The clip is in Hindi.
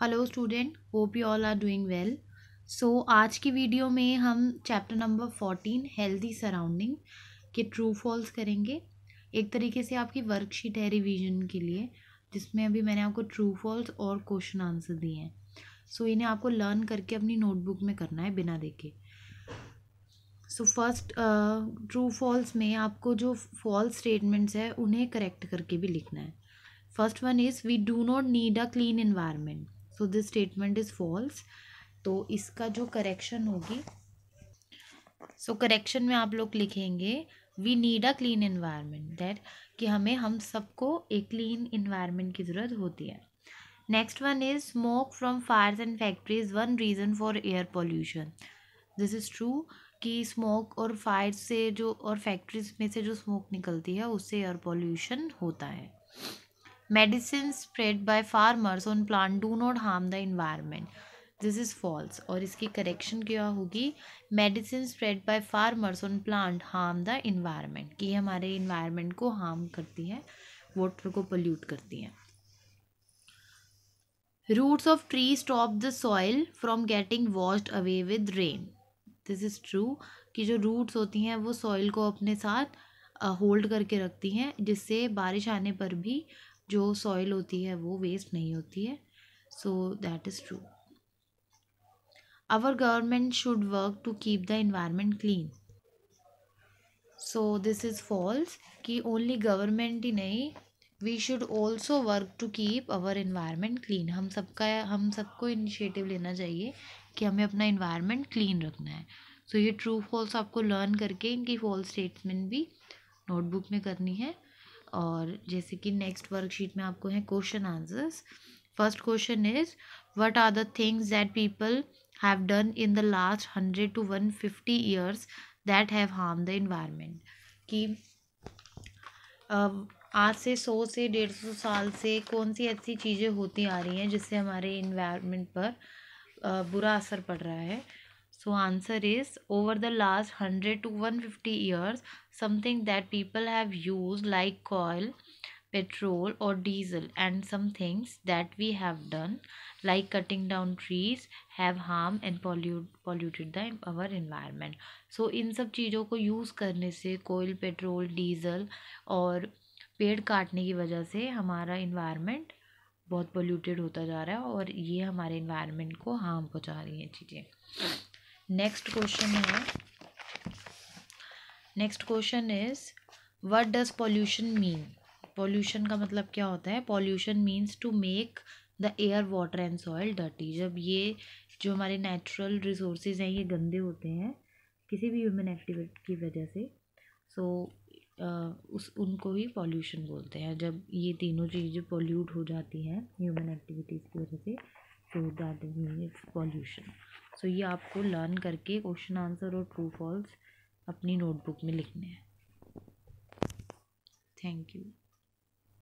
hello student hope you all are doing well so आज की वीडियो में हम chapter number fourteen healthy surrounding के ट्रू फॉल्स करेंगे एक तरीके से आपकी वर्कशीट है रिवीजन के लिए जिसमें अभी मैंने आपको ट्रू फॉल्स और क्वेश्चन आंसर दिए हैं सो so, इन्हें आपको लर्न करके अपनी नोटबुक में करना है बिना देखे सो फर्स्ट ट्रू फॉल्स में आपको जो फॉल्स स्टेटमेंट्स है उन्हें करेक्ट करके भी लिखना है first one is we do not need a clean environment so this statement is false तो इसका जो करेक्शन होगी सो so, करेक्शन में आप लोग लिखेंगे we need a clean environment that कि हमें हम सबको एक क्लीन इन्वायरमेंट की ज़रूरत होती है next one is smoke from fires and factories one reason for air pollution this is true कि स्मोक और फायर से जो और फैक्ट्रीज में से जो स्मोक निकलती है उससे एयर पोल्यूशन होता है medicine spread by farmers on plant do not harm the environment this is false और इसकी करेक्शन क्या होगी medicine spread by farmers on plant harm the environment कि हमारे इन्वायरमेंट को हार्म करती है वाटर को पोल्यूट करती हैं roots of tree stop the soil from getting washed away with rain this is true कि जो रूट्स होती हैं वो सॉइल को अपने साथ होल्ड करके रखती हैं जिससे बारिश आने पर भी जो सॉइल होती है वो वेस्ट नहीं होती है so that is true our government should work to keep the environment clean so this is false कि ओनली गवर्नमेंट ही नहीं we should also work to keep our environment clean हम सबका हम सबको इनिशिएटिव लेना चाहिए कि हमें अपना इन्वायरमेंट क्लीन रखना है सो so, ये ट्रू फॉल्स आपको लर्न करके इनकी फॉल्स स्टेटमेंट भी नोटबुक में करनी है और जैसे कि नेक्स्ट वर्कशीट में आपको है question answers first question is what are the things that people have done in the last hundred to one fifty years that have harm the environment कि आज से सौ से डेढ़ सौ साल से कौन सी ऐसी चीज़ें होती आ रही हैं जिससे हमारे इन्वायरमेंट पर बुरा असर पड़ रहा है so answer is over the last hundred to one fifty years something that people have use like coal petrol और diesel and some things that we have done like cutting down trees have harm and polluted the our environment so इन सब चीज़ों को यूज़ करने से कोयल पेट्रोल डीजल और पेड़ काटने की वजह से हमारा इन्वायरमेंट बहुत पोल्यूटेड होता जा रहा है और ये हमारे इन्वायरमेंट को हार्म पहुँचा रही हैं चीज़ें नेक्स्ट क्वेश्चन है next question is what does pollution mean pollution का मतलब क्या होता है pollution means to make the air water and soil dirty जब ये जो हमारे नेचुरल रिसोर्सेज हैं ये गंदे होते हैं किसी भी ह्यूमन एक्टिविटी की वजह से सो so, उस उनको ही पॉल्यूशन बोलते हैं जब ये तीनों चीज़ें पॉल्यूट हो जाती हैं ह्यूमन एक्टिविटीज़ की वजह से so that means pollution so ये आपको लर्न करके क्वेश्चन आंसर और ट्रू फॉल्स अपनी नोटबुक में लिखने हैं थैंक यू